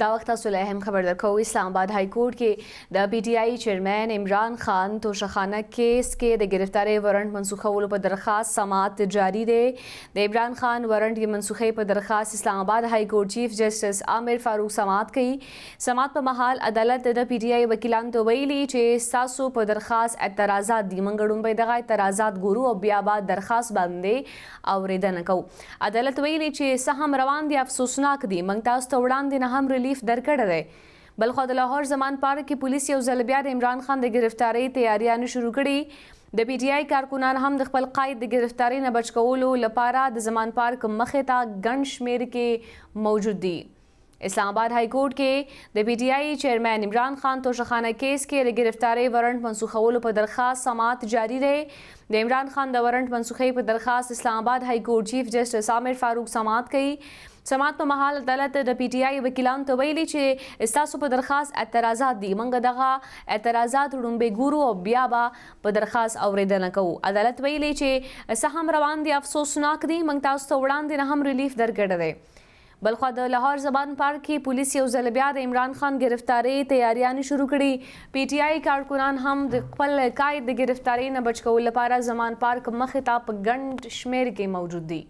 دا وخت تاسو له هم خبر درکو اسلام آباد های کورټ کې د پی ټ آی چیرمن عمران خان توشخانه کیس کې د گرفتاری وارنټ منسوخولو په درخواست سماعت جاری دی د عمران خان وارنټ کې منسوخې په درخواست اسلام آباد های کورټ چیف جسټس عامر فاروق سماعت کړي سماعت په محل عدالت د پی ټ آی وکیلان ته ویلي چې ساسو په درخواست اعتراضات دي منګړم به دغه اعتراضات ګورو او بیا بعد درخواست باندې اوریدنه کوو عدالت ویلي چې سهم روان دي افسوسناک دي منګ تاسو ته وړاندې نه هم ریلیف درکړی دی بلخو د لاهور زمان پارک کې پولیس یو ځل بیا د عمران خان د گرفتاری تیاریانه شروع کړي د پی ټی آی کارکونان هم د خپل قائد د گرفتاری نه بچ کولو لپاره د زمان پارک مخې ته ګڼ شمیر کې موجود دي इस्लाम Islamabad high court के DPTI chairman Imran Khan Toshakhana case کې के गिरफ्तारी वारंट منسوخولو په درخواست سماعت جاری رہی د عمران خان د ورنټ منسوخۍ په درخواست اسلام آباد هاي کورټ چیف جسټس عامر فاروق سماعت کړي سماعت په محل عدالت د پی ټی آی وکیلان ته ویلي چې استاسو په درخواست اعتراضات دي منګه دغه اعتراضات ړومبه ګورو او بیا به په درخواست اوریدنه کوو عدالت ویلي چې سهم روان دي افسوسناک دي منګ تاسو ته وړاندې نه هم ریلیف درکړه دی بلخو د لاهور زبان پارک کې پولیس یو ځل بیا د عمران خان گرفتاری تیاریاں شروع کړي پی ټی آی کارکونان هم د خپل قائد د گرفتاری نه بچ کول لپاره زمان پارک مخې ته په ګڼ شمیر کې موجود دي